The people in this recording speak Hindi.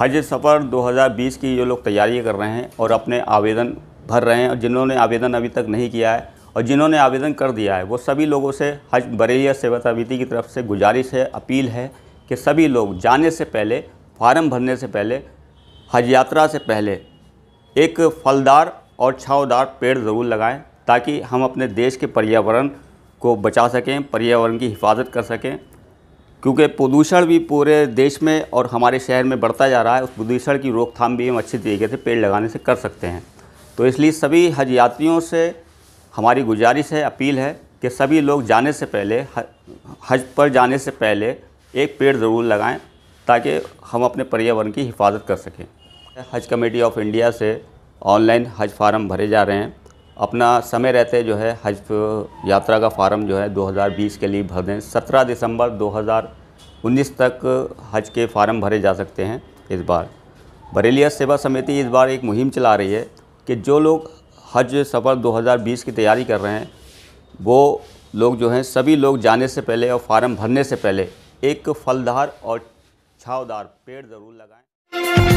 हज सफ़र 2020 की ये लोग तैयारी कर रहे हैं और अपने आवेदन भर रहे हैं और जिन्होंने आवेदन अभी तक नहीं किया है और जिन्होंने आवेदन कर दिया है वो सभी लोगों से हज बरेलिया सेवा समिति की तरफ से गुजारिश है अपील है कि सभी लोग जाने से पहले फार्म भरने से पहले हज यात्रा से पहले एक फलदार और छावदार पेड़ ज़रूर लगाएँ ताकि हम अपने देश के पर्यावरण को बचा सकें पर्यावरण की हिफाजत कर सकें क्योंकि प्रदूषण भी पूरे देश में और हमारे शहर में बढ़ता जा रहा है उस प्रदूषण की रोकथाम भी हम अच्छे तरीके से पेड़ लगाने से कर सकते हैं तो इसलिए सभी हज यात्रियों से हमारी गुजारिश है अपील है कि सभी लोग जाने से पहले हज पर जाने से पहले एक पेड़ ज़रूर लगाएं ताकि हम अपने पर्यावरण की हिफाजत कर सकें हज कमेटी ऑफ इंडिया से ऑनलाइन हज फार्म भरे जा रहे हैं अपना समय रहते जो है हज यात्रा का फार्म जो है 2020 के लिए भर दें 17 दिसंबर 2019 तक हज के फार्म भरे जा सकते हैं इस बार बरेलिया सेवा समिति इस बार एक मुहिम चला रही है कि जो लोग हज सफ़र 2020 की तैयारी कर रहे हैं वो लोग जो हैं सभी लोग जाने से पहले और फार्म भरने से पहले एक फलदार और छावदार पेड़ ज़रूर लगाएँ